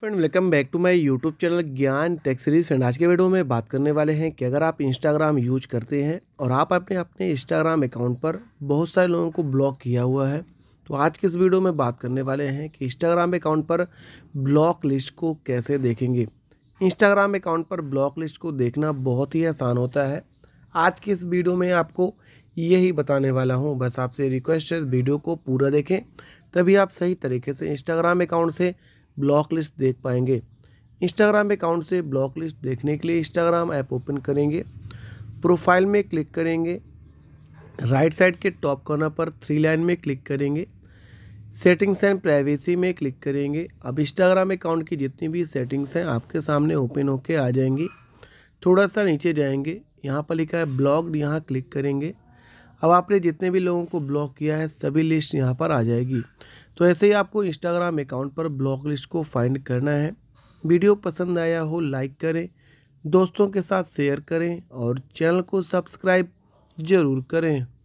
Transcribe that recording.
friend welcome back to my YouTube channel Gyan tech series friend आज के video में बात करने वाले हैं कि अगर आप इंस्टाग्राम यूज करते हैं और आप अपने अपने इंस्टाग्राम अकाउंट पर बहुत सारे लोगों को ब्लॉक किया हुआ है तो आज के इस वीडियो में बात करने वाले हैं कि इंस्टाग्राम अकाउंट पर ब्लॉक लिस्ट को कैसे देखेंगे इंस्टाग्राम अकाउंट पर ब्लॉक लिस्ट को देखना बहुत ही आसान होता है आज की इस वीडियो में आपको यही बताने वाला हूँ बस आपसे रिक्वेस्ट है वीडियो को पूरा देखें तभी आप सही तरीके से इंस्टाग्राम अकाउंट से ब्लॉक लिस्ट देख पाएंगे इंस्टाग्राम अकाउंट से ब्लॉक लिस्ट देखने के लिए इंस्टाग्राम ऐप ओपन करेंगे प्रोफाइल में क्लिक करेंगे राइट साइड के टॉप कॉर्नर पर थ्री लाइन में क्लिक करेंगे सेटिंग्स एंड प्राइवेसी में क्लिक करेंगे अब इंस्टाग्राम अकाउंट की जितनी भी सेटिंग्स हैं आपके सामने ओपन होके आ जाएंगी थोड़ा सा नीचे जाएंगे यहाँ पर लिखा है ब्लॉग यहाँ क्लिक करेंगे अब आपने जितने भी लोगों को ब्लॉक किया है सभी लिस्ट यहाँ पर आ जाएगी तो ऐसे ही आपको इंस्टाग्राम अकाउंट पर ब्लॉक लिस्ट को फाइंड करना है वीडियो पसंद आया हो लाइक करें दोस्तों के साथ शेयर करें और चैनल को सब्सक्राइब ज़रूर करें